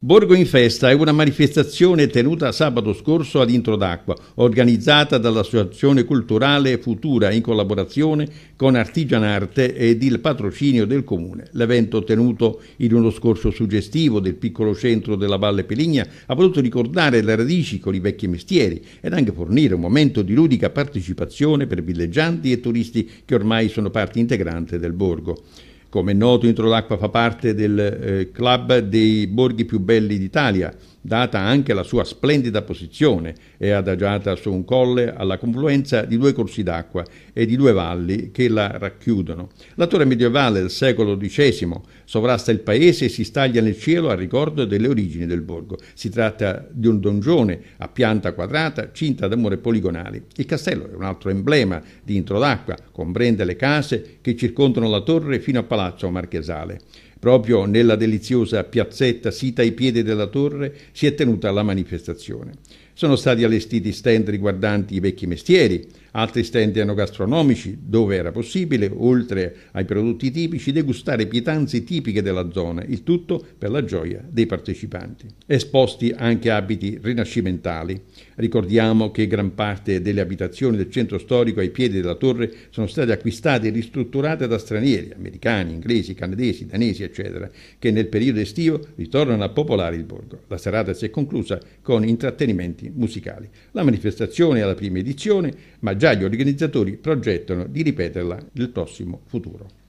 Borgo in Festa è una manifestazione tenuta sabato scorso ad Introdacqua, organizzata dall'Associazione Culturale Futura in collaborazione con Artigianarte ed il patrocinio del Comune. L'evento tenuto in uno scorso suggestivo del piccolo centro della Valle Peligna ha voluto ricordare le radici con i vecchi mestieri ed anche fornire un momento di ludica partecipazione per villeggianti e turisti che ormai sono parte integrante del borgo. Come è noto, Intro d'Acqua fa parte del eh, club dei borghi più belli d'Italia, data anche la sua splendida posizione, è adagiata su un colle alla confluenza di due corsi d'acqua e di due valli che la racchiudono. La torre medievale del secolo XI sovrasta il paese e si staglia nel cielo a ricordo delle origini del borgo. Si tratta di un dongione a pianta quadrata, cinta da mura poligonali. Il castello è un altro emblema di introdacqua, comprende le case che circondano la torre fino a Palazzo Marchesale. Proprio nella deliziosa piazzetta sita ai piedi della torre si è tenuta la manifestazione. Sono stati allestiti stand riguardanti i vecchi mestieri, altri stand enogastronomici dove era possibile, oltre ai prodotti tipici, degustare pietanze tipiche della zona, il tutto per la gioia dei partecipanti. Esposti anche abiti rinascimentali. Ricordiamo che gran parte delle abitazioni del centro storico ai piedi della torre sono state acquistate e ristrutturate da stranieri, americani, inglesi, canadesi, danesi, eccetera, che nel periodo estivo ritornano a popolare il borgo. La serata si è conclusa con intrattenimenti musicali. La manifestazione è alla prima edizione, ma già gli organizzatori progettano di ripeterla nel prossimo futuro.